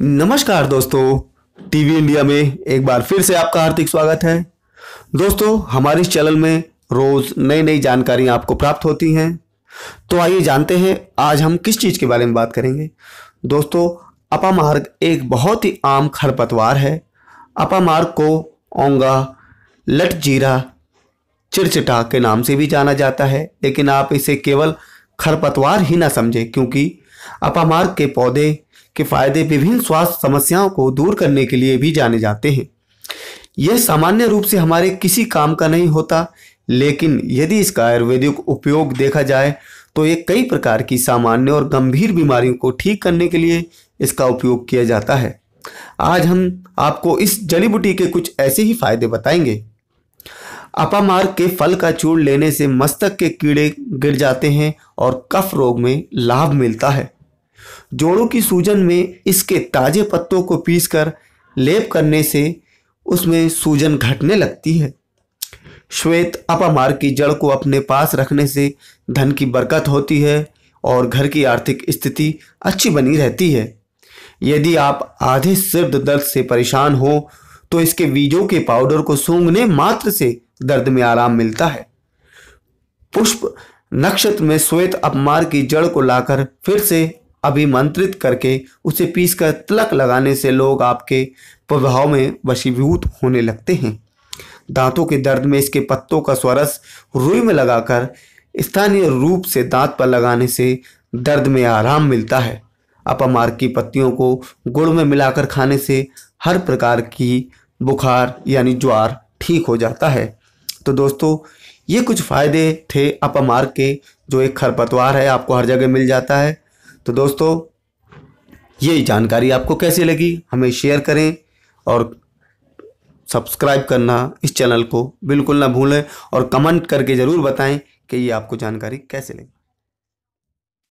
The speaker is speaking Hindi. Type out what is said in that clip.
नमस्कार दोस्तों टीवी इंडिया में एक बार फिर से आपका हार्दिक स्वागत है दोस्तों हमारे इस चैनल में रोज नई नई जानकारियां आपको प्राप्त होती हैं तो आइए जानते हैं आज हम किस चीज़ के बारे में बात करेंगे दोस्तों अपामार्ग एक बहुत ही आम खरपतवार है अपामार्ग को ओंगा लट जीरा चिड़चिटा के नाम से भी जाना जाता है लेकिन आप इसे केवल खरपतवार ही ना समझें क्योंकि अपामार्ग के पौधे के फायदे विभिन्न स्वास्थ्य समस्याओं को दूर करने के लिए भी जाने जाते हैं यह सामान्य रूप से हमारे किसी काम का नहीं होता लेकिन यदि इसका आयुर्वेदिक उपयोग देखा जाए तो ये कई प्रकार की सामान्य और गंभीर बीमारियों को ठीक करने के लिए इसका उपयोग किया जाता है आज हम आपको इस जड़ी बूटी के कुछ ऐसे ही फायदे बताएंगे अपामार्ग के फल का चूर्ण लेने से मस्तक के कीड़े गिर जाते हैं और कफ रोग में लाभ मिलता है जोड़ों की सूजन में इसके ताजे पत्तों को पीसकर लेप करने से उसमें सूजन घटने लगती है श्वेत अपमार की जड़ को अपने पास रखने से धन की बरकत होती है और घर की आर्थिक स्थिति अच्छी बनी रहती है यदि आप आधे सिर दर्द से परेशान हो तो इसके बीजों के पाउडर को सूंघने मात्र से दर्द में आराम मिलता है पुष्प नक्षत्र में श्वेत अपमार की जड़ को लाकर फिर से अभिमंत्रित करके उसे पीसकर तिलक लगाने से लोग आपके प्रभाव में वशीभूत होने लगते हैं दांतों के दर्द में इसके पत्तों का स्वरस रुई में लगाकर स्थानीय रूप से दांत पर लगाने से दर्द में आराम मिलता है अपमार्ग की पत्तियों को गुड़ में मिलाकर खाने से हर प्रकार की बुखार यानी ज्वार ठीक हो जाता है तो दोस्तों ये कुछ फ़ायदे थे अपमार्ग के जो एक खरपतवार है आपको हर जगह मिल जाता है तो दोस्तों ये जानकारी आपको कैसी लगी हमें शेयर करें और सब्सक्राइब करना इस चैनल को बिल्कुल ना भूलें और कमेंट करके ज़रूर बताएं कि ये आपको जानकारी कैसे लगी